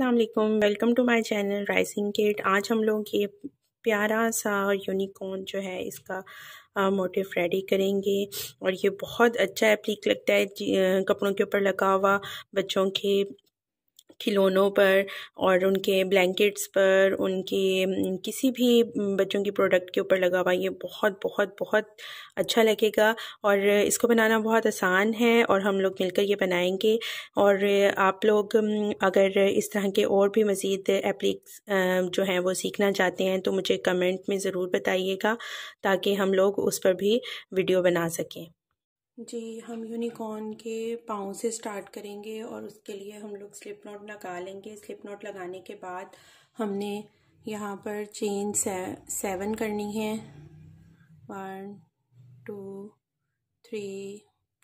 अल्लाम welcome to my channel rising kit आज हम लोग ये प्यारा सा यूनिकॉर्न जो है इसका मोटिव रेडी करेंगे और ये बहुत अच्छा एप्लीक लगता है कपड़ों के ऊपर लगा हुआ बच्चों के खिलौनों पर और उनके ब्लैंकेट्स पर उनके किसी भी बच्चों की प्रोडक्ट के ऊपर लगा हुआ ये बहुत बहुत बहुत अच्छा लगेगा और इसको बनाना बहुत आसान है और हम लोग मिलकर ये बनाएंगे और आप लोग अगर इस तरह के और भी मज़ीद एप्लिक्स जो हैं वो सीखना चाहते हैं तो मुझे कमेंट में ज़रूर बताइएगा ताकि हम लोग उस पर भी वीडियो बना सकें जी हम यूनिकॉर्न के पाँव से स्टार्ट करेंगे और उसके लिए हम लोग स्लिप नॉट लगा लेंगे स्लिप नॉट लगाने के बाद हमने यहाँ पर चेन से, सेवन करनी है one two three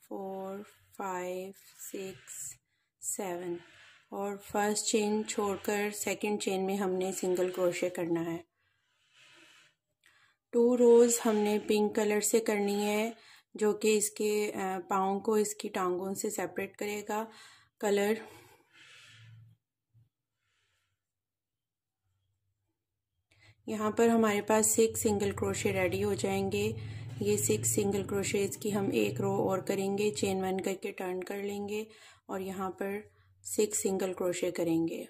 four five six seven और फर्स्ट चेन छोड़कर सेकंड चेन में हमने सिंगल क्रोशे करना है टू रोज़ हमने पिंक कलर से करनी है जो कि इसके पाओ को इसकी टांगों से सेपरेट करेगा कलर यहाँ पर हमारे पास सिक्स सिंगल क्रोशे रेडी हो जाएंगे ये सिक्स सिंगल क्रोशेज की हम एक रो और करेंगे चेन वन करके टर्न कर लेंगे और यहाँ पर सिक्स सिंगल क्रोशे करेंगे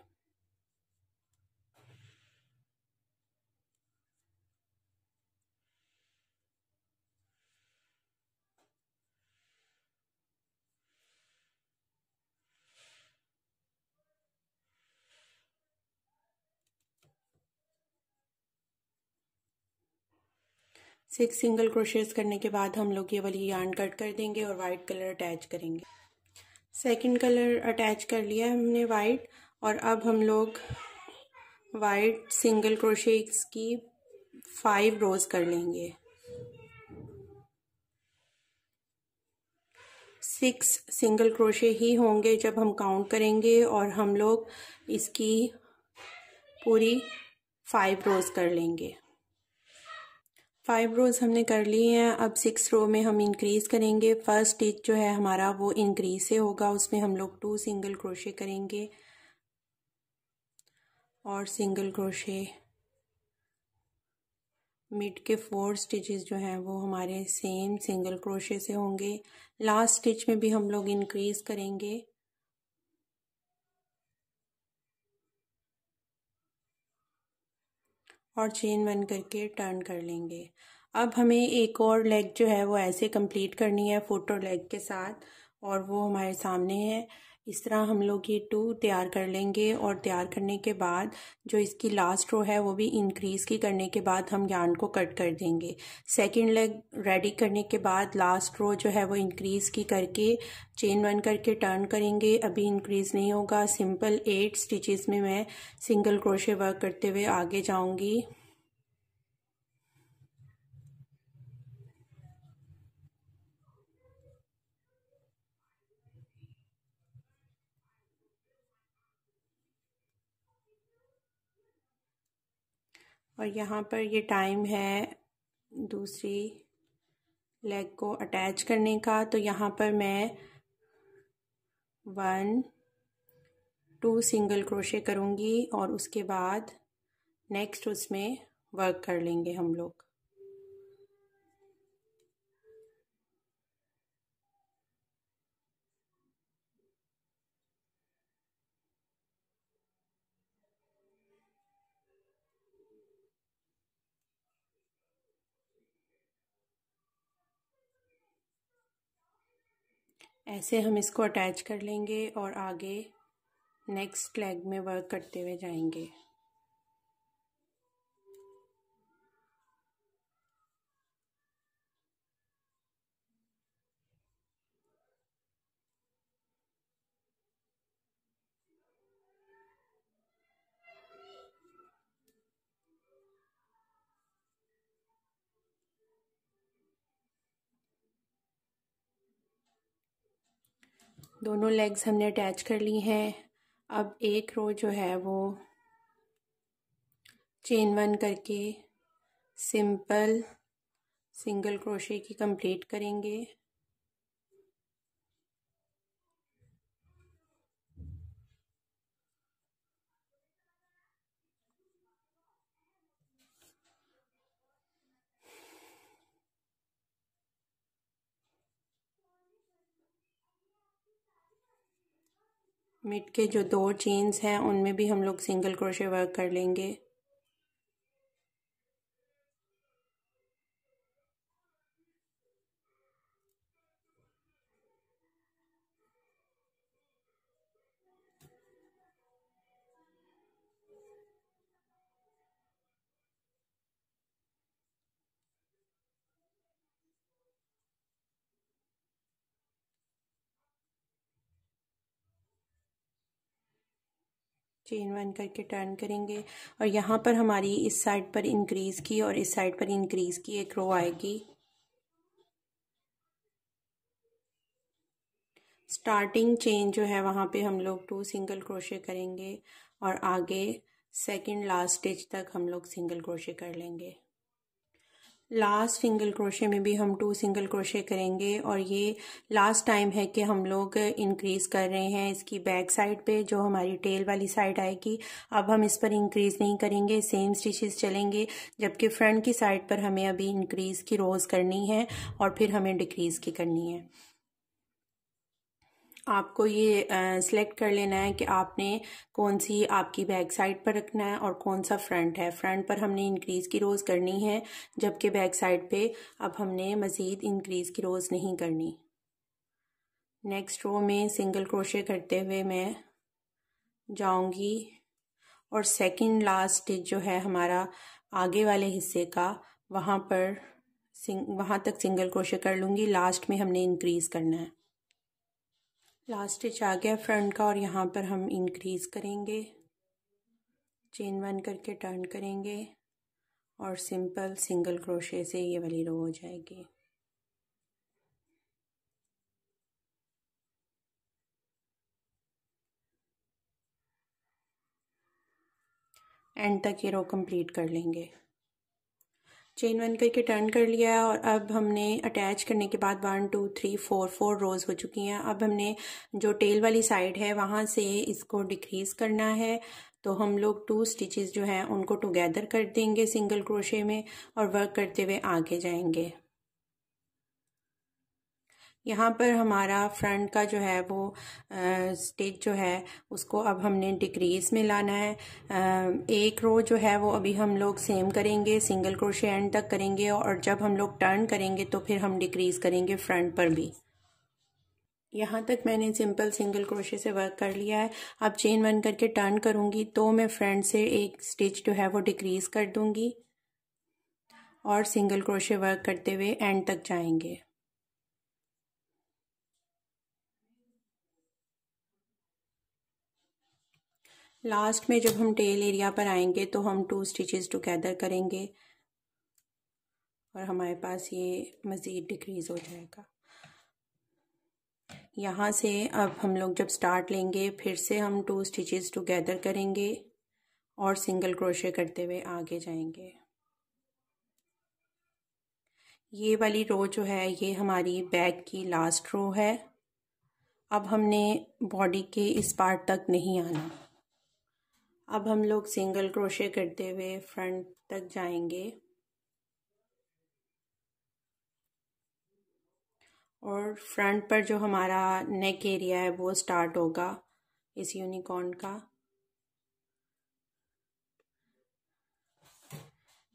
सिक्स सिंगल क्रोशेज करने के बाद हम लोग ये वाली यार्न कट कर देंगे और वाइट कलर अटैच करेंगे सेकंड कलर अटैच कर लिया है हमने वाइट और अब हम लोग वाइट सिंगल क्रोशेज की फाइव रोज कर लेंगे सिक्स सिंगल क्रोशे ही होंगे जब हम काउंट करेंगे और हम लोग इसकी पूरी फाइव रोज कर लेंगे फाइव रोज हमने कर ली हैं अब सिक्स रो में हम इंक्रीज करेंगे फर्स्ट स्टिच जो है हमारा वो इंक्रीज से होगा उसमें हम लोग टू सिंगल क्रोशे करेंगे और सिंगल क्रोशे मिड के फोर स्टिचेस जो हैं वो हमारे सेम सिंगल क्रोशे से होंगे लास्ट स्टिच में भी हम लोग इंक्रीज करेंगे और चेन बन करके टर्न कर लेंगे अब हमें एक और लेग जो है वो ऐसे कंप्लीट करनी है फोटो लेग के साथ और वो हमारे सामने है इस तरह हम लोग ये टू तैयार कर लेंगे और तैयार करने के बाद जो इसकी लास्ट रो है वो भी इंक्रीज़ की करने के बाद हम यान को कट कर देंगे सेकंड लेग रेडी करने के बाद लास्ट रो जो है वो इंक्रीज़ की करके चेन वन करके टर्न करेंगे अभी इंक्रीज़ नहीं होगा सिंपल एट स्टिचेस में मैं सिंगल क्रोशे वर्क करते हुए आगे जाऊंगी और यहाँ पर ये टाइम है दूसरी लेग को अटैच करने का तो यहाँ पर मैं वन टू सिंगल क्रोशे करूँगी और उसके बाद नेक्स्ट उसमें वर्क कर लेंगे हम लोग ऐसे हम इसको अटैच कर लेंगे और आगे नेक्स्ट लेग में वर्क करते हुए जाएंगे दोनों लेग्स हमने अटैच कर ली हैं अब एक रो जो है वो चेन वन करके सिंपल सिंगल क्रोशे की कंप्लीट करेंगे मिट के जो दो चेन्स हैं उनमें भी हम लोग सिंगल क्रोशे वर्क कर लेंगे चेन वन करके टर्न करेंगे और यहाँ पर हमारी इस साइड पर इंक्रीज़ की और इस साइड पर इंक्रीज़ की एक रो आएगी स्टार्टिंग चेन जो है वहाँ पे हम लोग टू सिंगल क्रोशे करेंगे और आगे सेकंड लास्ट स्टिच तक हम लोग सिंगल क्रोशे कर लेंगे लास्ट सिंगल क्रोशे में भी हम टू सिंगल क्रोशे करेंगे और ये लास्ट टाइम है कि हम लोग इंक्रीज़ कर रहे हैं इसकी बैक साइड पे जो हमारी टेल वाली साइड आएगी अब हम इस पर इंक्रीज़ नहीं करेंगे सेम स्टिचेस चलेंगे जबकि फ्रंट की साइड पर हमें अभी इंक्रीज़ की रोज़ करनी है और फिर हमें डिक्रीज़ की करनी है आपको ये सिलेक्ट कर लेना है कि आपने कौन सी आपकी बैक साइड पर रखना है और कौन सा फ्रंट है फ्रंट पर हमने इंक्रीज़ की रोज़ करनी है जबकि बैक साइड पे अब हमने मज़ीद इंक्रीज़ की रोज़ नहीं करनी नेक्स्ट रो में सिंगल क्रोशे करते हुए मैं जाऊंगी और सेकंड लास्ट स्टिच जो है हमारा आगे वाले हिस्से का वहाँ पर सिंग वहाँ तक सिंगल क्रोशे कर लूँगी लास्ट में हमने इंक्रीज़ करना है लास्ट स्टिच आ गया फ्रंट का और यहाँ पर हम इंक्रीज करेंगे चेन वन करके टर्न करेंगे और सिंपल सिंगल क्रोशे से ये वाली रो हो जाएगी एंड तक ये रो कंप्लीट कर लेंगे चेन वन करके टर्न कर लिया है और अब हमने अटैच करने के बाद one two three four four rows हो चुकी हैं अब हमने जो टेल वाली साइड है वहाँ से इसको डिक्रीज़ करना है तो हम लोग टू स्टिचेस जो हैं उनको टुगेदर कर देंगे सिंगल क्रोशे में और वर्क करते हुए आगे जाएंगे यहाँ पर हमारा फ्रंट का जो है वो स्टिच जो है उसको अब हमने डिक्रीज में लाना है आ, एक रो जो है वो अभी हम लोग सेम करेंगे सिंगल क्रोशे एंड तक करेंगे और जब हम लोग टर्न करेंगे तो फिर हम डिक्रीज करेंगे फ्रंट पर भी यहाँ तक मैंने सिंपल सिंगल क्रोशे से वर्क कर लिया है अब चेन बन करके टर्न करूँगी तो मैं फ्रंट से एक स्टिच जो है वो डिक्रीज कर दूँगी और सिंगल क्रोशे वर्क करते हुए एंड तक जाएंगे लास्ट में जब हम टेल एरिया पर आएंगे तो हम टू स्टिचेस टुगेदर करेंगे और हमारे पास ये मज़ीद डिक्रीज़ हो जाएगा यहाँ से अब हम लोग जब स्टार्ट लेंगे फिर से हम टू स्टिचेस टुगेदर करेंगे और सिंगल क्रोशे करते हुए आगे जाएंगे ये वाली रो जो है ये हमारी बैक की लास्ट रो है अब हमने बॉडी के इस पार्ट तक नहीं आना अब हम लोग सिंगल क्रोशे करते हुए फ्रंट तक जाएंगे और फ्रंट पर जो हमारा नेक एरिया है वो स्टार्ट होगा इस यूनिकॉर्न का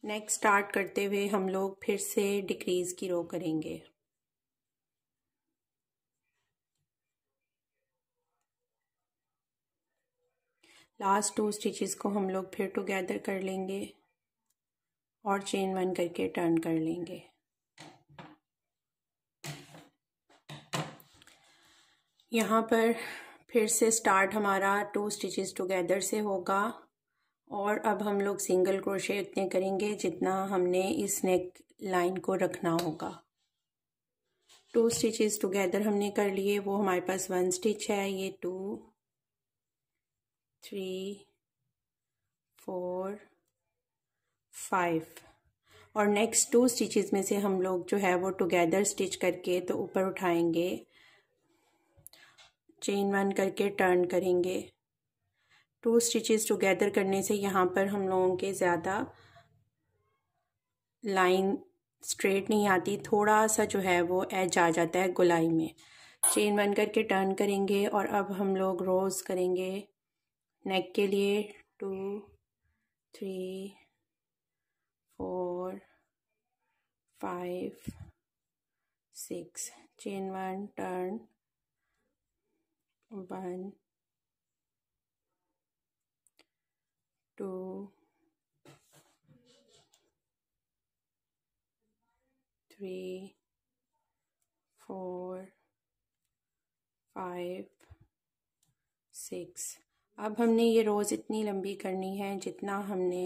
नेक स्टार्ट करते हुए हम लोग फिर से डिक्रीज़ की रो करेंगे लास्ट टू स्टिचेस को हम लोग फिर टुगेदर कर लेंगे और चेन वन करके टर्न कर लेंगे यहाँ पर फिर से स्टार्ट हमारा टू स्टिचेस टुगेदर से होगा और अब हम लोग सिंगल क्रोशे इतने करेंगे जितना हमने इस नेक लाइन को रखना होगा टू स्टिचेस टुगेदर हमने कर लिए वो हमारे पास वन स्टिच है ये टू थ्री फोर फाइव और नेक्स्ट टू स्टिचेस में से हम लोग जो है वो टुगेदर स्टिच करके तो ऊपर उठाएंगे चेन वन करके टर्न करेंगे टू स्टिचेस टुगेदर करने से यहाँ पर हम लोगों के ज़्यादा लाइन स्ट्रेट नहीं आती थोड़ा सा जो है वो एज आ जाता है गुलाई में चेन वन करके टर्न करेंगे और अब हम लोग रोज़ करेंगे नेक के लिए two three four five six chain one turn one two three four five six अब हमने ये रोज़ इतनी लंबी करनी है जितना हमने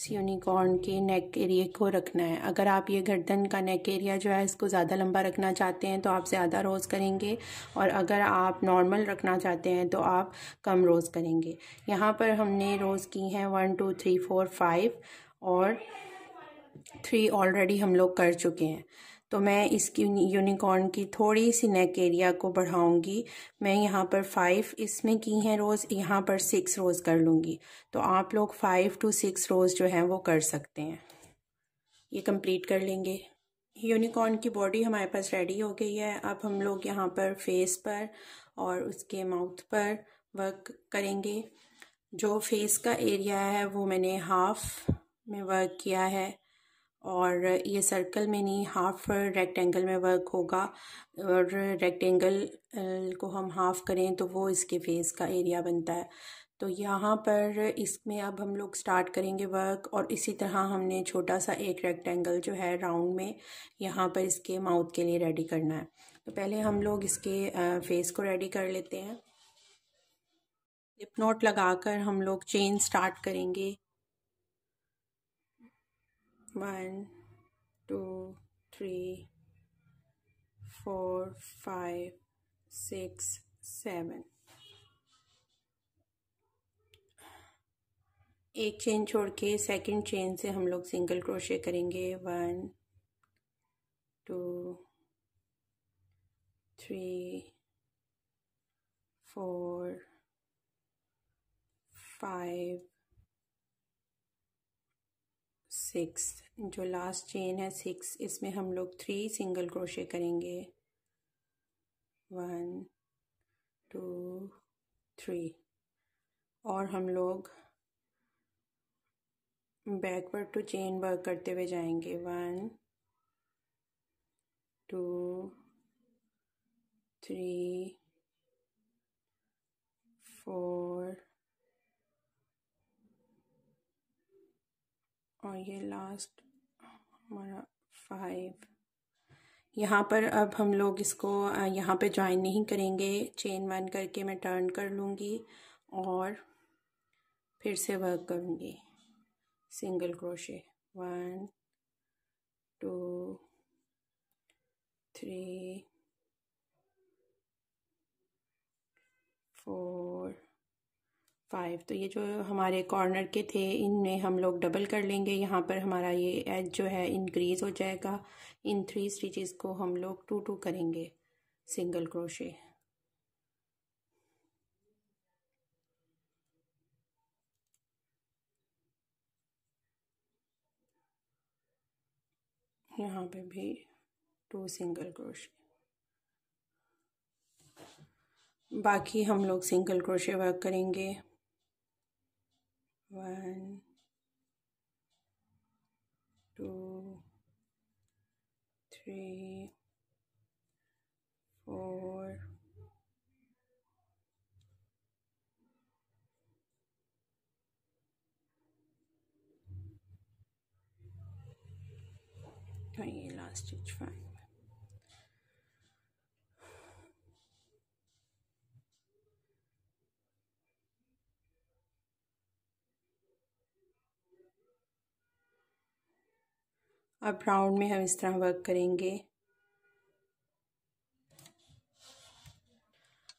सीनिकॉर्न के नेक एरिया को रखना है अगर आप ये गर्दन का नेक एरिया जो है इसको ज़्यादा लंबा रखना चाहते हैं तो आप ज़्यादा रोज़ करेंगे और अगर आप नॉर्मल रखना चाहते हैं तो आप कम रोज़ करेंगे यहाँ पर हमने रोज़ की हैं one two three four five और थ्री ऑलरेडी हम लोग कर चुके हैं तो मैं इसकी यूनिकॉर्न की थोड़ी सी नेक एरिया को बढ़ाऊंगी मैं यहाँ पर फाइव इसमें की हैं रोज़ यहाँ पर सिक्स रोज़ कर लूँगी तो आप लोग फाइव टू सिक्स रोज़ जो हैं वो कर सकते हैं ये कंप्लीट कर लेंगे यूनिकॉर्न की बॉडी हमारे पास रेडी हो गई है अब हम लोग यहाँ पर फेस पर और उसके माउथ पर वर्क करेंगे जो फेस का एरिया है वो मैंने हाफ में वर्क किया है और ये सर्कल में नहीं हाफ रेक्टेंगल में वर्क होगा और रेक्टेंगल uh, को हम हाफ़ करें तो वो इसके फेस का एरिया बनता है तो यहाँ पर इसमें अब हम लोग स्टार्ट करेंगे वर्क और इसी तरह हमने छोटा सा एक रेक्टेंगल जो है राउंड में यहाँ पर इसके माउथ के लिए रेडी करना है तो पहले हम लोग इसके फेस uh, को रेडी कर लेते हैं लिप नोट लगाकर हम लोग चेन स्टार्ट करेंगे one two three four five six seven एक चेन छोड़ के सेकेंड चेन से हम लोग सिंगल क्रोशे करेंगे one two three four five six जो लास्ट चेन है सिक्स इसमें हम लोग थ्री सिंगल क्रोशे करेंगे वन टू थ्री और हम लोग बैकवर्ड टू चेन वर्क करते हुए जाएंगे वन टू थ्री फोर और ये लास्ट हमारा फाइव यहाँ पर अब हम लोग इसको यहाँ पे ज्वाइन नहीं करेंगे चेन वन करके मैं टर्न कर लूँगी और फिर से वर्क करूँगी single crochet one two three four five तो ये जो हमारे कॉर्नर के थे इनमें हम लोग डबल कर लेंगे यहाँ पर हमारा ये एज जो है इंक्रीज़ हो जाएगा इन थ्री स्टिचेस को हम लोग टू टू करेंगे सिंगल क्रोशे यहाँ पे भी टू सिंगल क्रोशे बाकी हम लोग सिंगल क्रोशे वर्क करेंगे one, two, three, four, ये लास्ट स्टिच फाइव अब राउंड में हम इस तरह वर्क करेंगे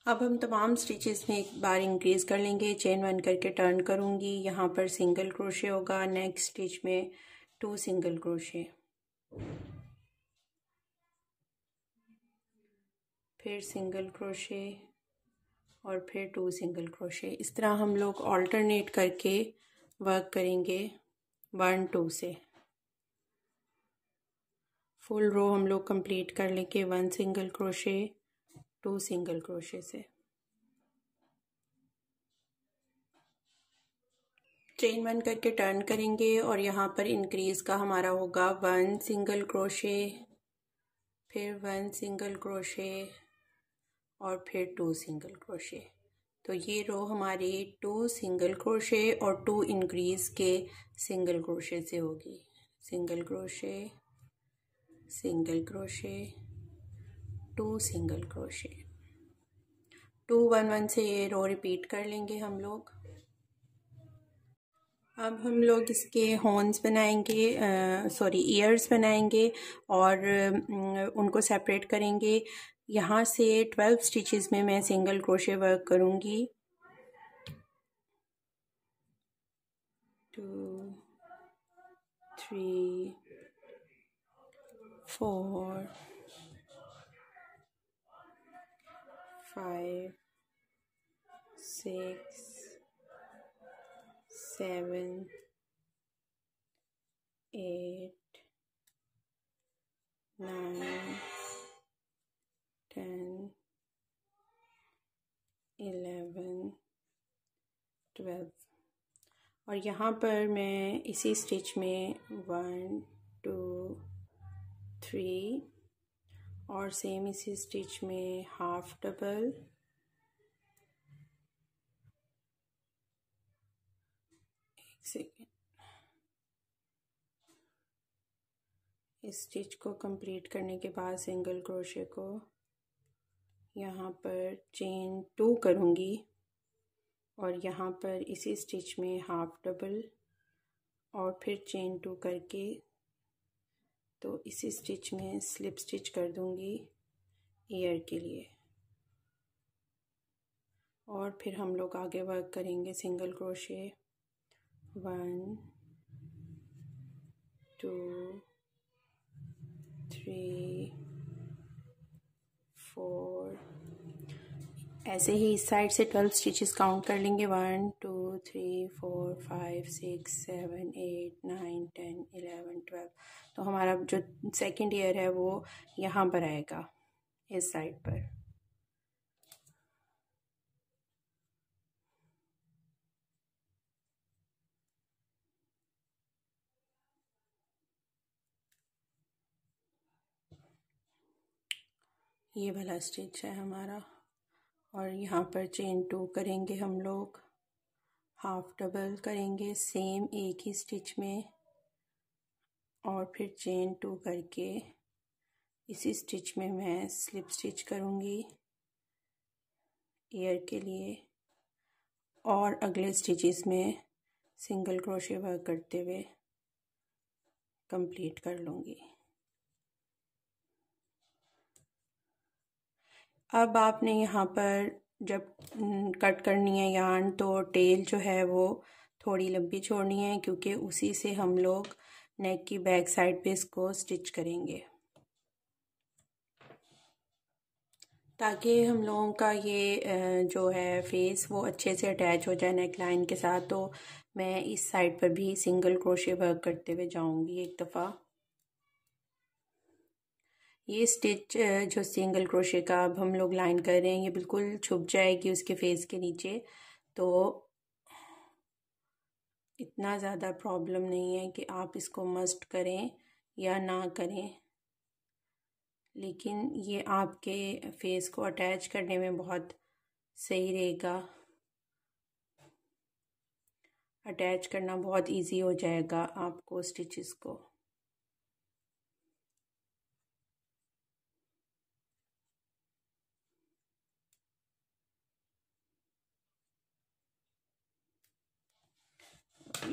अब हम तमाम स्टिचेस में एक बार इंक्रीज़ कर लेंगे चेन वन करके टर्न करूंगी यहाँ पर सिंगल क्रोशे होगा नेक्स्ट स्टिच में टू सिंगल क्रोशे फिर सिंगल क्रोशे और फिर टू सिंगल क्रोशे इस तरह हम लोग ऑल्टरनेट करके वर्क करेंगे वन टू से फुल रो हम लोग कंप्लीट कर लेंगे one single crochet two single crochet से चेन वन करके टर्न करेंगे और यहाँ पर इंक्रीज का हमारा होगा वन सिंगल क्रोशे फिर वन सिंगल क्रोशे और फिर टू सिंगल क्रोशे तो ये रो हमारे टू सिंगल क्रोशे और टू इंक्रीज के सिंगल क्रोशे से होगी single crochet single crochet two single crochet two one one से ये रो रिपीट कर लेंगे हम लोग अब हम लोग इसके हॉर्न्स बनाएंगे सॉरी ईयर्स बनाएंगे और उनको सेपरेट करेंगे यहाँ से ट्वेल्व स्टिचेस में मैं सिंगल क्रोशे वर्क करूँगी two three four, five, six, seven, eight, nine, ten, eleven, twelve और यहाँ पर मैं इसी स्टिच में वन टू थ्री और सेम इसी स्टिच में हाफ डबल एक सेकेंड इस स्टिच को कंप्लीट करने के बाद सिंगल क्रोशे को यहाँ पर चेन टू करूँगी और यहाँ पर इसी स्टिच में हाफ डबल और फिर चेन टू करके तो इसी स्टिच में स्लिप स्टिच कर दूंगी ईयर के लिए और फिर हम लोग आगे वर्क करेंगे single crochet one two three four ऐसे ही इस साइड से ट्वेल्व स्टिचेस काउंट कर लेंगे one two three four five six seven eight nine ten eleven twelve तो हमारा जो सेकंड ईयर है वो यहाँ पर आएगा इस साइड पर ये भला स्टिच है हमारा और यहाँ पर चेन टू करेंगे हम लोग हाफ डबल करेंगे सेम एक ही स्टिच में और फिर चेन टू करके इसी स्टिच में मैं स्लिप स्टिच करूँगी ईयर के लिए और अगले स्टिचेस में सिंगल क्रोशे वर्क करते हुए कंप्लीट कर लूँगी अब आपने यहाँ पर जब कट करनी है यान तो टेल जो है वो थोड़ी लंबी छोड़नी है क्योंकि उसी से हम लोग नेक की बैक साइड पे इसको स्टिच करेंगे ताकि हम लोगों का ये जो है फेस वो अच्छे से अटैच हो जाए नेक लाइन के साथ तो मैं इस साइड पर भी सिंगल क्रोशे वर्क करते हुए जाऊंगी एक दफ़ा ये स्टिच जो सिंगल क्रोशे का अब हम लोग लाइन कर रहे हैं ये बिल्कुल छुप जाएगी उसके फेस के नीचे तो इतना ज़्यादा प्रॉब्लम नहीं है कि आप इसको मस्ट करें या ना करें लेकिन ये आपके फेस को अटैच करने में बहुत सही रहेगा अटैच करना बहुत इजी हो जाएगा आपको स्टिचेस को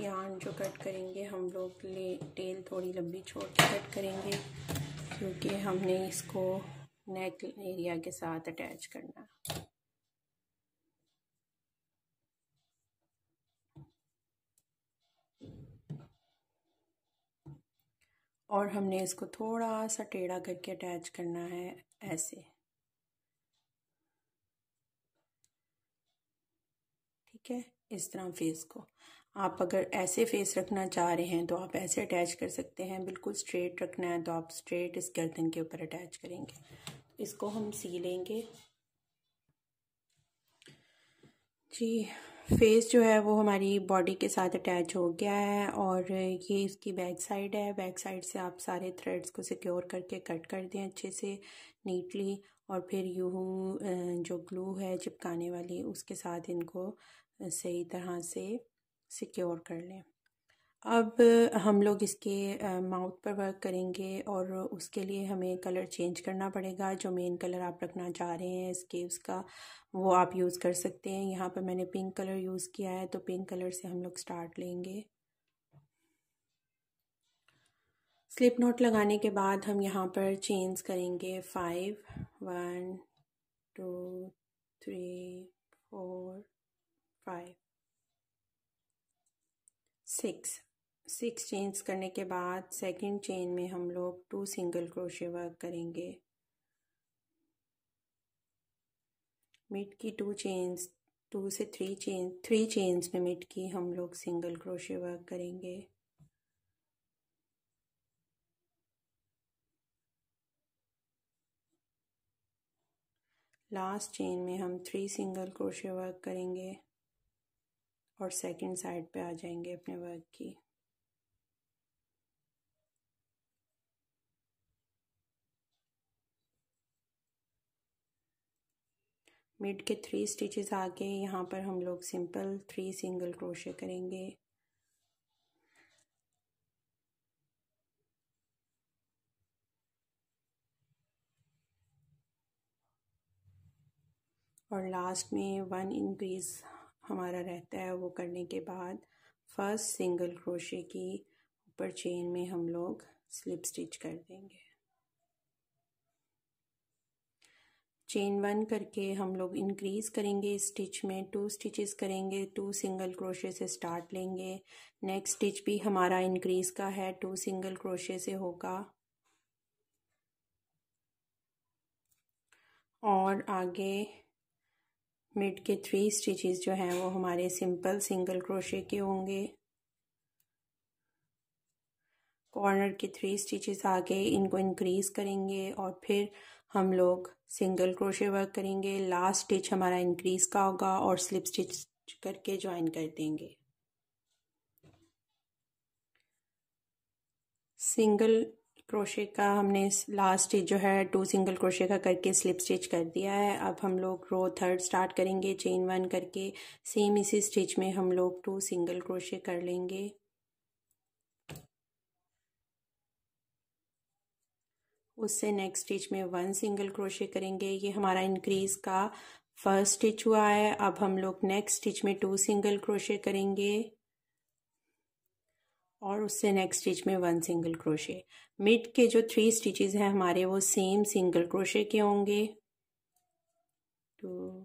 यान जो कट करेंगे हम लोग ले टेल थोड़ी लंबी छोड़ के कट करेंगे क्योंकि हमने इसको नेक एरिया के साथ अटैच करना है और हमने इसको थोड़ा सा टेढ़ा करके अटैच करना है ऐसे ठीक है इस तरह फेस को आप अगर ऐसे फेस रखना चाह रहे हैं तो आप ऐसे अटैच कर सकते हैं बिल्कुल स्ट्रेट रखना है तो आप स्ट्रेट इस गर्दन के ऊपर अटैच करेंगे इसको हम सी लेंगे जी फेस जो है वो हमारी बॉडी के साथ अटैच हो गया है और ये इसकी बैक साइड है बैक साइड से आप सारे थ्रेड्स को सिक्योर करके कट कर दें अच्छे से नीटली और फिर यूँ जो ग्लू है चिपकाने वाली उसके साथ इनको सही तरह से सिक्योर कर लें अब हम लोग इसके माउथ पर वर्क करेंगे और उसके लिए हमें कलर चेंज करना पड़ेगा जो मेन कलर आप रखना चाह रहे हैं स्केव्स का वो आप यूज़ कर सकते हैं यहाँ पर मैंने पिंक कलर यूज़ किया है तो पिंक कलर से हम लोग स्टार्ट लेंगे स्लिप नोट लगाने के बाद हम यहाँ पर चेंज करेंगे five one two three four five six six chains करने के बाद सेकंड चेन में हम लोग टू सिंगल क्रोशे वर्क करेंगे मिड की टू चेन्स टू से थ्री चेन थ्री चेन्स में मिड की हम लोग सिंगल क्रोशे वर्क करेंगे लास्ट चेन में हम थ्री सिंगल क्रोशे वर्क करेंगे और सेकंड साइड पे आ जाएंगे अपने वर्क की मिड के थ्री स्टिचेस आके यहाँ पर हम लोग सिंपल थ्री सिंगल क्रोशे करेंगे और लास्ट में वन इंक्रीज़ हमारा रहता है वो करने के बाद फर्स्ट सिंगल क्रोशे की ऊपर चेन में हम लोग स्लिप स्टिच कर देंगे चेन वन करके हम लोग इंक्रीज करेंगे स्टिच में टू स्टिचेस करेंगे टू सिंगल क्रोशे से स्टार्ट लेंगे नेक्स्ट स्टिच भी हमारा इंक्रीज का है टू सिंगल क्रोशे से होगा और आगे मिड के थ्री स्टिचेस जो हैं वो हमारे सिंपल सिंगल क्रोशे के होंगे कॉर्नर के थ्री स्टिचेस आगे इनको इंक्रीज करेंगे और फिर हम लोग सिंगल क्रोशे वर्क करेंगे लास्ट स्टिच हमारा इंक्रीज का होगा और स्लिप स्टिच करके ज्वाइन कर देंगे सिंगल क्रोशे का हमने लास्ट स्टिच जो है टू सिंगल क्रोशे का करके स्लिप स्टिच कर दिया है अब हम लोग रो थर्ड स्टार्ट करेंगे चेन वन करके सेम इसी स्टिच में हम लोग टू सिंगल क्रोशे कर लेंगे उससे नेक्स्ट स्टिच में वन सिंगल क्रोशे करेंगे ये हमारा इंक्रीज का फर्स्ट स्टिच हुआ है अब हम लोग नेक्स्ट स्टिच में टू सिंगल क्रोशे करेंगे और उससे नेक्स्ट स्टिच में वन सिंगल क्रोशे मिड के जो थ्री स्टिचेस हैं हमारे वो सेम सिंगल क्रोशे के होंगे टू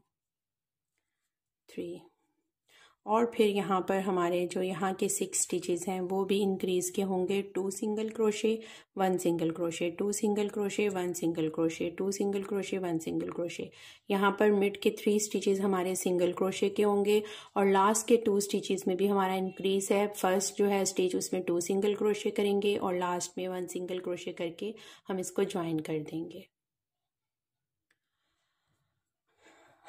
थ्री और फिर यहाँ पर हमारे जो यहाँ के सिक्स स्टिचेस हैं वो भी इंक्रीज़ के होंगे two single crochet one single crochet two single crochet one single crochet two single crochet one single crochet यहाँ पर मिड के थ्री स्टिचेस हमारे सिंगल क्रोशे के होंगे और लास्ट के टू स्टिचेस में भी हमारा इंक्रीज़ है फर्स्ट जो है स्टिच उसमें टू सिंगल क्रोशे करेंगे और लास्ट में वन सिंगल क्रोशे करके हम इसको ज्वाइन कर देंगे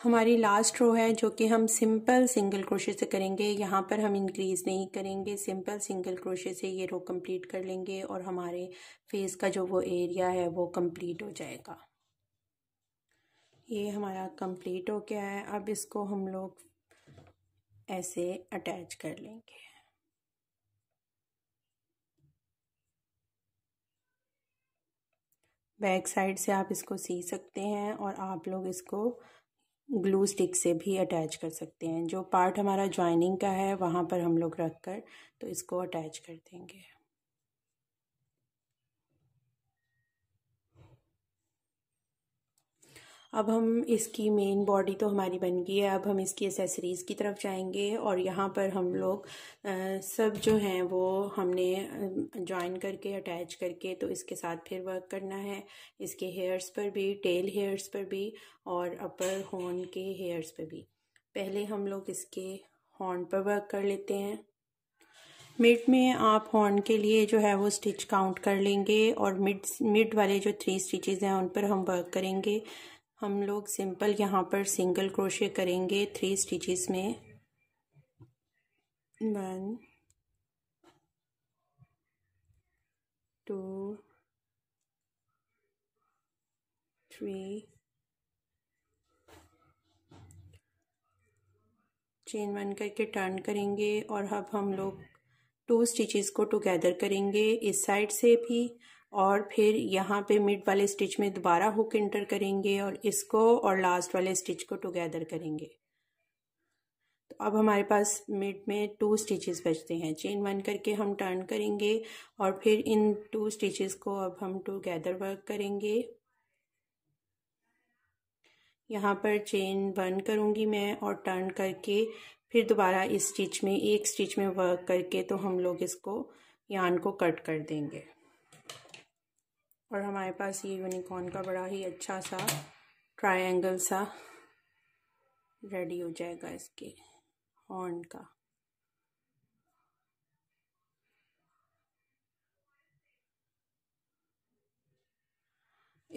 हमारी लास्ट रो है जो कि हम सिंपल सिंगल क्रोशे से करेंगे यहाँ पर हम इंक्रीज़ नहीं करेंगे सिंपल सिंगल क्रोशे से ये रो कंप्लीट कर लेंगे और हमारे फेस का जो वो एरिया है वो कंप्लीट हो जाएगा ये हमारा कंप्लीट हो गया है अब इसको हम लोग ऐसे अटैच कर लेंगे बैक साइड से आप इसको सी सकते हैं और आप लोग इसको ग्लू स्टिक से भी अटैच कर सकते हैं जो पार्ट हमारा ज्वाइनिंग का है वहाँ पर हम लोग रख कर तो इसको अटैच कर देंगे अब हम इसकी मेन बॉडी तो हमारी बन गई है अब हम इसकी एसेसरीज़ की तरफ जाएंगे और यहाँ पर हम लोग सब जो हैं वो हमने जॉइन करके अटैच करके तो इसके साथ फिर वर्क करना है इसके हेयर्स पर भी टेल हेयर्स पर भी और अपर हॉर्न के हेयर्स पर भी पहले हम लोग इसके हॉर्न पर वर्क कर लेते हैं मिड में आप हॉर्न के लिए जो है वो स्टिच काउंट कर लेंगे और मिड मिड वाले जो थ्री स्टिचेज़ हैं उन पर हम वर्क करेंगे हम लोग सिंपल यहाँ पर सिंगल क्रोशे करेंगे थ्री स्टिचेस में one two three chain one करके टर्न करेंगे और अब हम लोग टू स्टिचेस को टुगेदर करेंगे इस साइड से भी और फिर यहाँ पे मिड वाले स्टिच में दोबारा हुक इंटर करेंगे और इसको और लास्ट वाले स्टिच को टुगेदर करेंगे तो अब हमारे पास मिड में टू स्टिचेस बचते हैं चेन वन करके हम टर्न करेंगे और फिर इन टू स्टिचेस को अब हम टुगेदर वर्क करेंगे यहाँ पर चेन वन करूँगी मैं और टर्न करके फिर दोबारा इस स्टिच में एक स्टिच में वर्क करके तो हम लोग इसको यान को कट कर देंगे और हमारे पास ये यूनिकॉर्न का बड़ा ही अच्छा सा ट्रायंगल सा रेडी हो जाएगा इसके हॉर्न का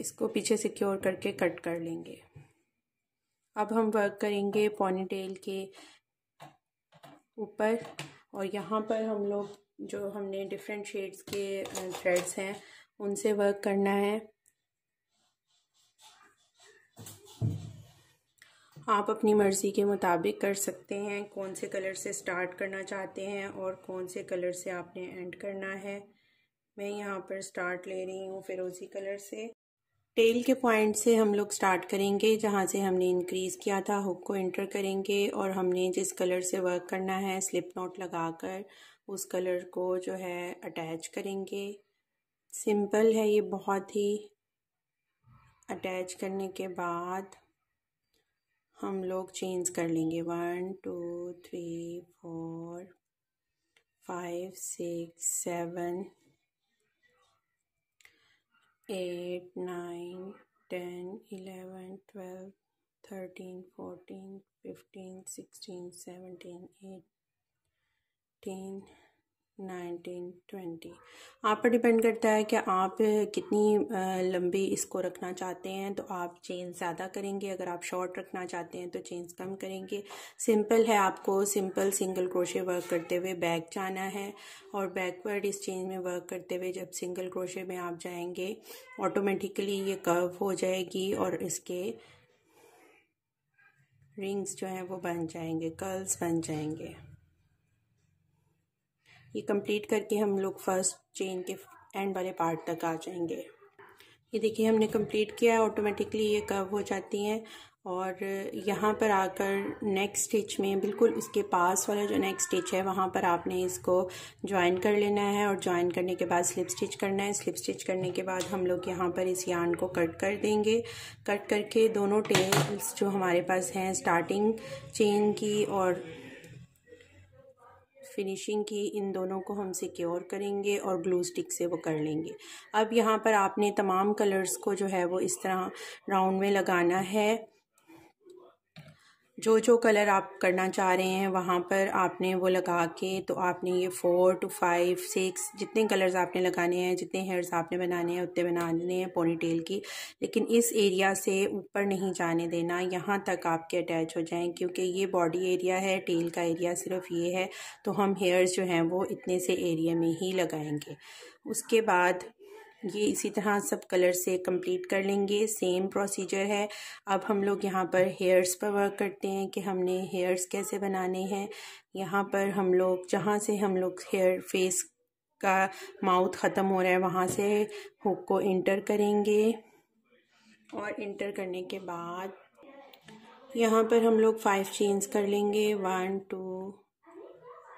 इसको पीछे सिक्योर करके कट कर लेंगे अब हम वर्क करेंगे पॉनीटेल के ऊपर और यहाँ पर हम लोग जो हमने डिफरेंट शेड्स के थ्रेड्स uh, हैं उनसे वर्क करना है आप अपनी मर्ज़ी के मुताबिक कर सकते हैं कौन से कलर से स्टार्ट करना चाहते हैं और कौन से कलर से आपने एंड करना है मैं यहाँ पर स्टार्ट ले रही हूँ फिरोज़ी कलर से टेल के पॉइंट से हम लोग स्टार्ट करेंगे जहाँ से हमने इंक्रीज़ किया था हुक को इंटर करेंगे और हमने जिस कलर से वर्क करना है स्लिप नोट लगाकर उस कलर को जो है अटैच करेंगे सिंपल है ये बहुत ही अटैच करने के बाद हम लोग चेंज कर लेंगे one two three four five six seven eight nine ten eleven twelve thirteen fourteen fifteen sixteen seventeen eighteen 1920 twenty आप पर डिपेंड करता है कि आप कितनी लंबी इसको रखना चाहते हैं तो आप चेन ज़्यादा करेंगे अगर आप शॉर्ट रखना चाहते हैं तो चेंज कम करेंगे सिंपल है आपको सिंपल सिंगल क्रोशे वर्क करते हुए बैक जाना है और बैकवर्ड इस चेन में वर्क करते हुए जब सिंगल क्रोशे में आप जाएंगे ऑटोमेटिकली ये कर्व हो जाएगी और इसके रिंग्स जो हैं वो बन जाएंगे कर्ल्स बन जाएंगे ये कंप्लीट करके हम लोग फर्स्ट चेन के एंड वाले पार्ट तक आ जाएंगे ये देखिए हमने कंप्लीट किया है ऑटोमेटिकली ये कर्व हो जाती हैं और यहाँ पर आकर नेक्स्ट स्टिच में बिल्कुल इसके पास वाला जो नेक्स्ट स्टिच है वहाँ पर आपने इसको ज्वाइन कर लेना है और ज्वाइन करने के बाद स्लिप स्टिच करना है स्लिप स्टिच करने के बाद हम लोग यहाँ पर इस यान को कट कर देंगे कट करके दोनों टेल्स जो हमारे पास हैं स्टार्टिंग चेन की और फिनिशिंग की इन दोनों को हम सिक्योर करेंगे और ग्लू स्टिक से वो कर लेंगे अब यहाँ पर आपने तमाम कलर्स को जो है वो इस तरह राउंड में लगाना है जो जो कलर आप करना चाह रहे हैं वहाँ पर आपने वो लगा के तो आपने ये फ़ोर टू फाइव सिक्स जितने कलर्स आपने लगाने हैं जितने हेयर्स आपने बनाने हैं उतने बनाने हैं पोनी टेल की लेकिन इस एरिया से ऊपर नहीं जाने देना यहाँ तक आपके अटैच हो जाएं क्योंकि ये बॉडी एरिया है टेल का एरिया सिर्फ ये है तो हम हेयर्स जो हैं वो इतने से एरिया में ही लगाएंगे उसके बाद ये इसी तरह सब कलर से कंप्लीट कर लेंगे सेम प्रोसीजर है अब हम लोग यहाँ पर हेयर्स पर वर्क करते हैं कि हमने हेयर्स कैसे बनाने हैं यहाँ पर हम लोग जहाँ से हम लोग हेयर फेस का माउथ ख़त्म हो रहा है वहाँ से हुक को इंटर करेंगे और इंटर करने के बाद यहाँ पर हम लोग फाइव चेंज कर लेंगे one two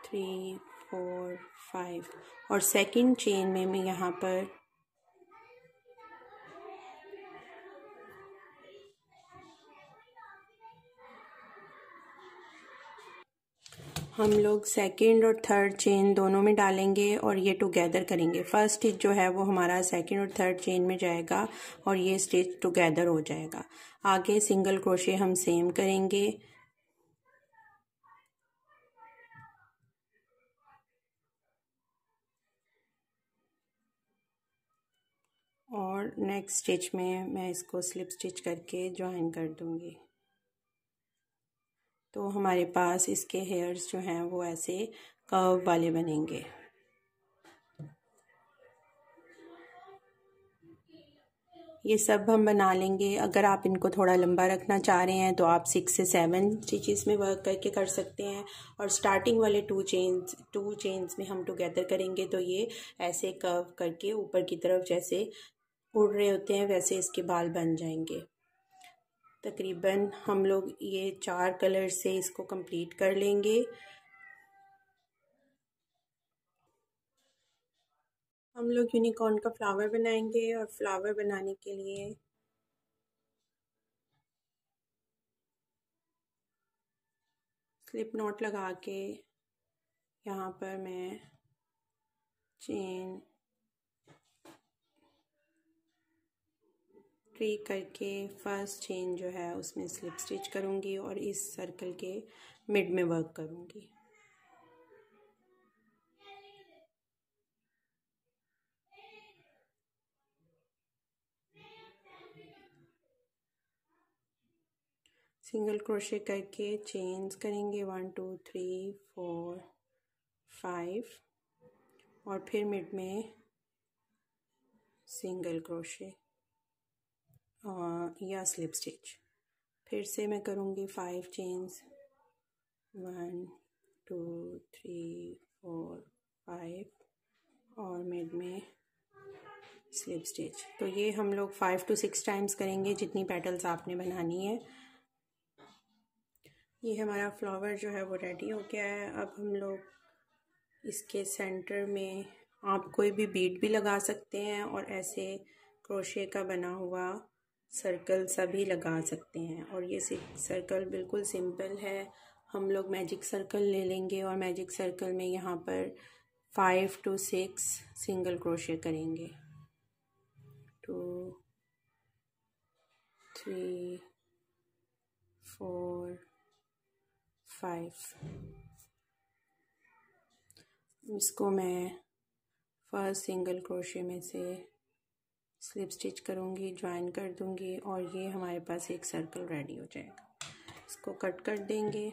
three four five और सेकंड चेन में मैं यहाँ पर हम लोग सेकेंड और थर्ड चेन दोनों में डालेंगे और ये टुगेदर करेंगे फर्स्ट स्टिच जो है वो हमारा सेकेंड और थर्ड चेन में जाएगा और ये स्टिच टुगेदर हो जाएगा आगे सिंगल क्रोशे हम सेम करेंगे और नेक्स्ट स्टिच में मैं इसको स्लिप स्टिच करके ज्वाइन कर दूंगी तो हमारे पास इसके हेयर्स जो हैं वो ऐसे कर्व वाले बनेंगे ये सब हम बना लेंगे अगर आप इनको थोड़ा लंबा रखना चाह रहे हैं तो आप सिक्स से सेवन स्टिचेस में वर्क करके कर सकते हैं और स्टार्टिंग वाले टू चेन्स टू चेन्स में हम टुगेदर करेंगे तो ये ऐसे कर्व करके ऊपर की तरफ जैसे उड़ रहे होते हैं वैसे इसके बाल बन जाएंगे तकरीबन हम लोग ये चार कलर से इसको कंप्लीट कर लेंगे हम लोग यूनिकॉर्न का फ्लावर बनाएंगे और फ्लावर बनाने के लिए स्लिप नॉट लगा के यहाँ पर मैं चेन फ्री करके फर्स्ट चेन जो है उसमें स्लिप स्टिच करूँगी और इस सर्कल के मिड में वर्क करूँगी सिंगल क्रोशे करके चेन्स करेंगे one two three four five और फिर मिड में सिंगल क्रोशे या स्लिप स्टिच फिर से मैं करूँगी five chains one two three four five और मिड में स्लिप स्टिच तो ये हम लोग फाइव टू सिक्स टाइम्स करेंगे जितनी पेटल्स आपने बनानी है ये हमारा फ्लावर जो है वो रेडी हो गया है अब हम लोग इसके सेंटर में आप कोई भी बीट भी लगा सकते हैं और ऐसे क्रोशे का बना हुआ सर्कल सभी लगा सकते हैं और ये सर्कल बिल्कुल सिंपल है हम लोग मैजिक सर्कल ले लेंगे और मैजिक सर्कल में यहाँ पर five two six single crochet करेंगे टू थ्री फोर फाइव इसको मैं फर्स्ट सिंगल क्रोशे में से स्लिप स्टिच करूँगी ज्वाइन कर दूँगी और ये हमारे पास एक सर्कल रेडी हो जाएगा इसको कट कर देंगे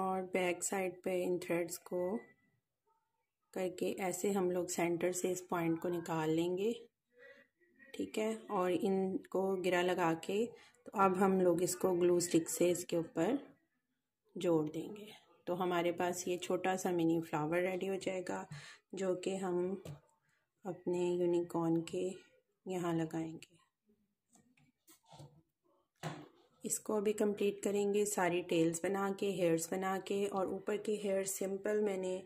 और बैक साइड पे इन थ्रेड्स को करके ऐसे हम लोग सेंटर से इस पॉइंट को निकाल लेंगे ठीक है और इनको गिरा लगा के तो अब हम लोग इसको ग्लू स्टिक से इसके ऊपर जोड़ देंगे तो हमारे पास ये छोटा सा मिनी फ्लावर रेडी हो जाएगा जो कि हम अपने यूनिकॉर्न के यहाँ लगाएंगे इसको अभी कंप्लीट करेंगे सारी टेल्स बना के हेयर्स बना के और ऊपर के हेयर सिंपल मैंने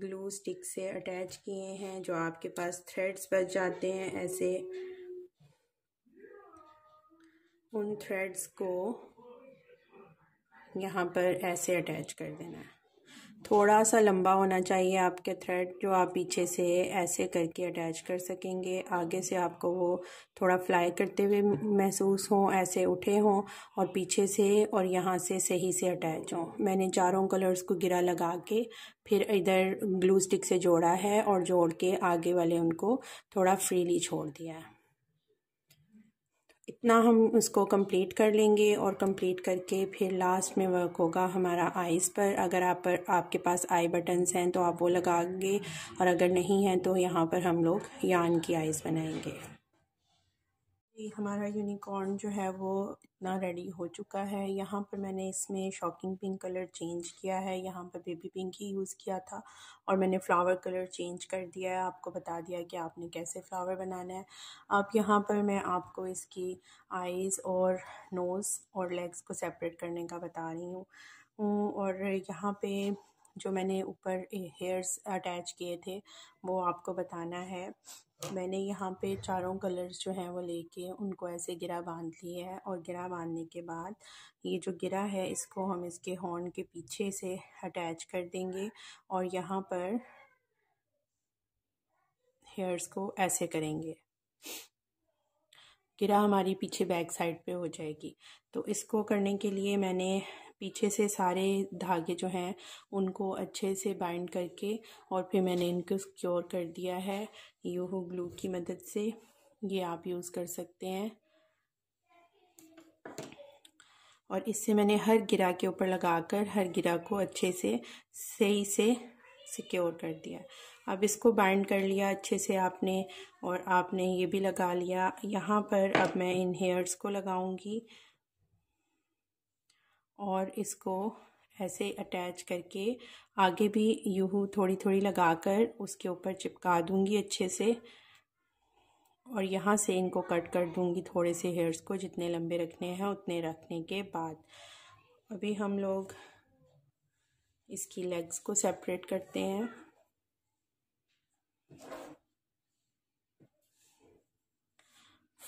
ग्लू स्टिक से अटैच किए हैं जो आपके पास थ्रेड्स बच जाते हैं ऐसे उन थ्रेड्स को यहाँ पर ऐसे अटैच कर देना है थोड़ा सा लंबा होना चाहिए आपके थ्रेड जो आप पीछे से ऐसे करके अटैच कर सकेंगे आगे से आपको वो थोड़ा फ्लाई करते हुए महसूस हों ऐसे उठे हों और पीछे से और यहाँ से सही से अटैच हों मैंने चारों कलर्स को गिरा लगा के फिर इधर ग्लू स्टिक से जोड़ा है और जोड़ के आगे वाले उनको थोड़ा फ्रीली छोड़ दिया है इतना हम उसको कंप्लीट कर लेंगे और कंप्लीट करके फिर लास्ट में वर्क होगा हमारा आईज़ पर अगर आप पर आपके पास आई बटन्स हैं तो आप वो लगाएंगे और अगर नहीं हैं तो यहाँ पर हम लोग यान की आईज़ बनाएंगे कि हमारा यूनिकॉर्न जो है वो इतना रेडी हो चुका है यहाँ पर मैंने इसमें शॉकिंग पिंक कलर चेंज किया है यहाँ पर बेबी पिंक ही यूज़ किया था और मैंने फ़्लावर कलर चेंज कर दिया है आपको बता दिया कि आपने कैसे फ़्लावर बनाना है अब यहाँ पर मैं आपको इसकी आइज़ और नोज़ और लेग्स को सेपरेट करने का बता रही हूँ और यहाँ पर जो मैंने ऊपर हेयर्स अटैच किए थे वो आपको बताना है मैंने यहाँ पे चारों कलर्स जो हैं वो लेके उनको ऐसे गिरा बांध ली है और गिरा बांधने के बाद ये जो गिरा है इसको हम इसके हॉर्न के पीछे से अटैच कर देंगे और यहाँ पर हेयर्स को ऐसे करेंगे गिरा हमारी पीछे बैक साइड पे हो जाएगी तो इसको करने के लिए मैंने पीछे से सारे धागे जो हैं उनको अच्छे से बाइंड करके और फिर मैंने इनको सिक्योर कर दिया है यूहो ग्लू की मदद से ये आप यूज़ कर सकते हैं और इससे मैंने हर गिरा के ऊपर लगाकर हर गिरा को अच्छे से सही से सिक्योर कर दिया अब इसको बाइंड कर लिया अच्छे से आपने और आपने ये भी लगा लिया यहाँ पर अब मैं इन हेयर्स को लगाऊंगी और इसको ऐसे अटैच करके आगे भी यूँ थोड़ी थोड़ी लगाकर उसके ऊपर चिपका दूँगी अच्छे से और यहाँ से इनको कट कर दूँगी थोड़े से हेयर्स को जितने लंबे रखने हैं उतने रखने के बाद अभी हम लोग इसकी लेग्स को सेपरेट करते हैं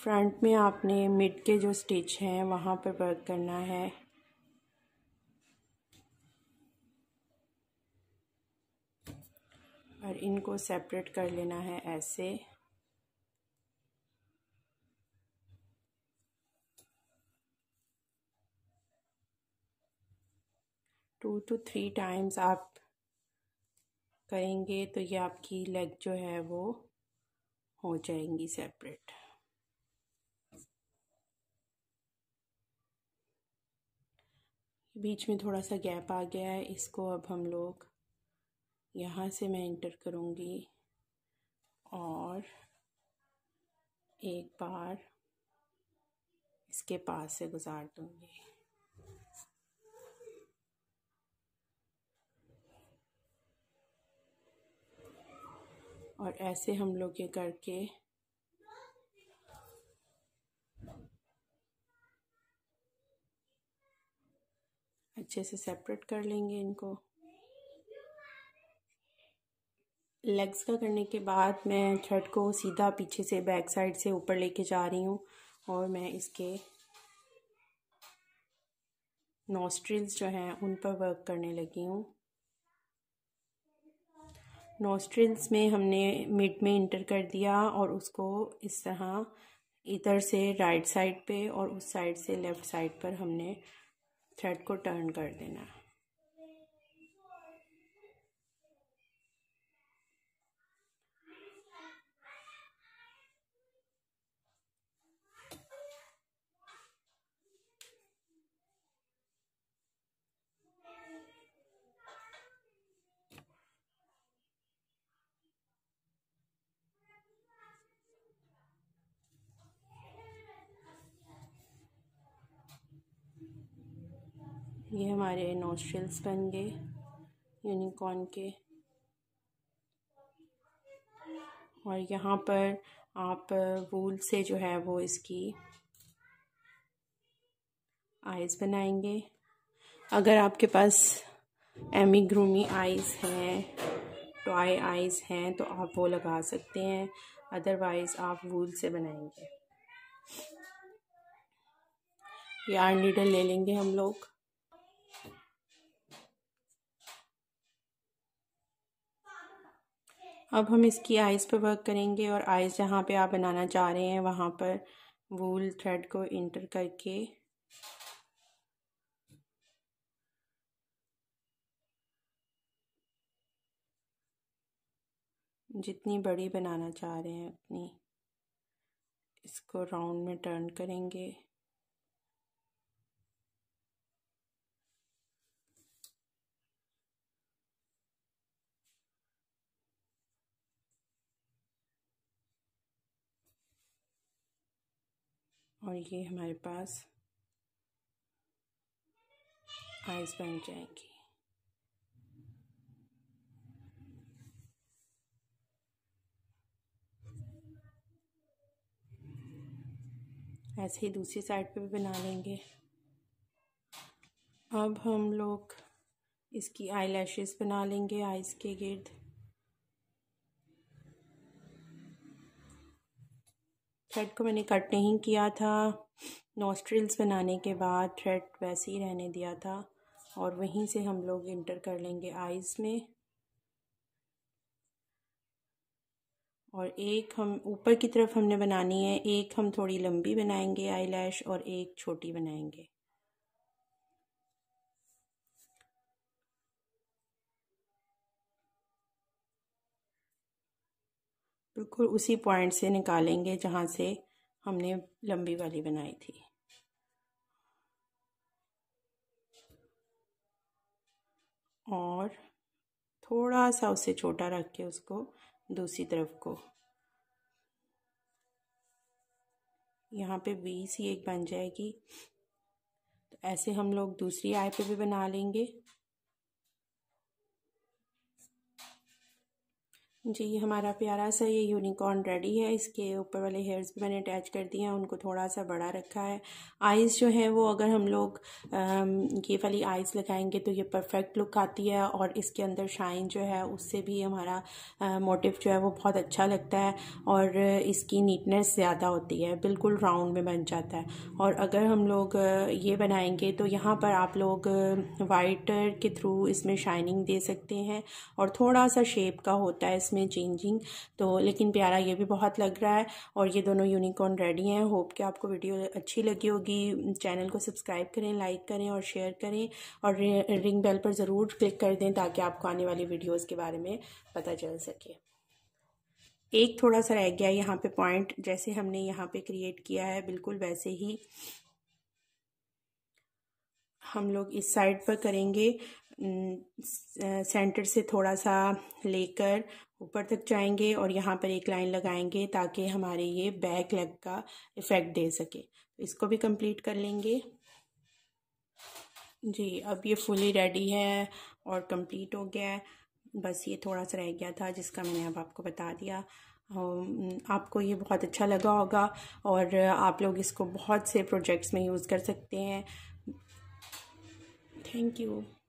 फ्रंट में आपने मिड के जो स्टिच हैं वहाँ पर वर्क करना है और इनको सेपरेट कर लेना है ऐसे टू टू थ्री टाइम्स आप करेंगे तो ये आपकी लेग जो है वो हो जाएंगी सेपरेट बीच में थोड़ा सा गैप आ गया है इसको अब हम लोग यहाँ से मैं इंटर करूँगी और एक बार इसके पास से गुजार दूँगी और ऐसे हम लोग ये करके अच्छे से सेपरेट कर लेंगे इनको लेग्स का करने के बाद मैं थ्रेड को सीधा पीछे से बैक साइड से ऊपर लेके जा रही हूँ और मैं इसके नॉस्ट्रिल्स जो हैं उन पर वर्क करने लगी हूँ नॉस्ट्रिल्स में हमने मिड में इंटर कर दिया और उसको इस तरह इधर से राइट साइड पे और उस साइड से लेफ़्ट साइड पर हमने थ्रेड को टर्न कर देना है ये हमारे नोस्ट्रल्स बन गए यूनिकॉर्न के और यहाँ पर आप वूल से जो है वो इसकी आइज़ बनाएंगे अगर आपके पास एमी ग्रूमी आइज़ हैं टॉय आइज़ हैं तो आप वो लगा सकते हैं अदरवाइज़ आप वूल से बनाएंगे यार लीडर ले लेंगे हम लोग अब हम इसकी आइज़ पे वर्क करेंगे और आइज़ जहाँ पे आप बनाना चाह रहे हैं वहाँ पर वूल थ्रेड को इंटर करके जितनी बड़ी बनाना चाह रहे हैं उतनी इसको राउंड में टर्न करेंगे और ये हमारे पास आइस बन जाएंगी ऐसे ही दूसरी साइड पे भी बना लेंगे अब हम लोग इसकी आई बना लेंगे आइस के गिर्द थ्रेड को मैंने कट नहीं किया था नॉस्ट्रिल्स बनाने के बाद थ्रेड वैसे ही रहने दिया था और वहीं से हम लोग इंटर कर लेंगे आइज़ में और एक हम ऊपर की तरफ हमने बनानी है एक हम थोड़ी लंबी बनाएंगे आई लैश और एक छोटी बनाएंगे बिल्कुल उसी पॉइंट से निकालेंगे जहाँ से हमने लंबी वाली बनाई थी और थोड़ा सा उसे छोटा रख के उसको दूसरी तरफ को यहाँ पे बीस ही एक बन जाएगी तो ऐसे हम लोग दूसरी आई पे भी बना लेंगे जी हमारा प्यारा सा ये यूनिकॉर्न रेडी है इसके ऊपर वाले हेयर्स भी मैंने अटैच कर दिए हैं उनको थोड़ा सा बड़ा रखा है आइज़ जो है वो अगर हम लोग ये वाली आइज़ लगाएंगे तो ये परफेक्ट लुक आती है और इसके अंदर शाइन जो है उससे भी हमारा मोटिव जो है वो बहुत अच्छा लगता है और इसकी नीटनेस ज़्यादा होती है बिल्कुल राउंड में बन जाता है और अगर हम लोग ये बनाएंगे तो यहाँ पर आप लोग वाइटर के थ्रू इसमें शाइनिंग दे सकते हैं और थोड़ा सा शेप का होता है इसमें चेंजिंग तो लेकिन प्यारा ये भी बहुत लग रहा है और ये दोनों यूनिकॉर्न रेडी हैं होप कि आपको वीडियो अच्छी लगी होगी चैनल को सब्सक्राइब करें लाइक करें और शेयर करें और रिंग बेल पर ज़रूर क्लिक कर दें ताकि आपको आने वाली वीडियोज़ के बारे में पता चल सके एक थोड़ा सा रह गया यहाँ पे पॉइंट जैसे हमने यहाँ पे क्रिएट किया है बिल्कुल वैसे ही हम लोग इस साइड पर करेंगे सेंटर से थोड़ा सा लेकर ऊपर तक जाएंगे और यहाँ पर एक लाइन लगाएंगे ताकि हमारे ये बैक लेग का इफ़ेक्ट दे सके तो इसको भी कंप्लीट कर लेंगे जी अब ये फुली रेडी है और कंप्लीट हो गया है बस ये थोड़ा सा रह गया था जिसका मैंने अब आपको बता दिया आपको ये बहुत अच्छा लगा होगा और आप लोग इसको बहुत से प्रोजेक्ट्स में यूज़ कर सकते हैं थैंक यू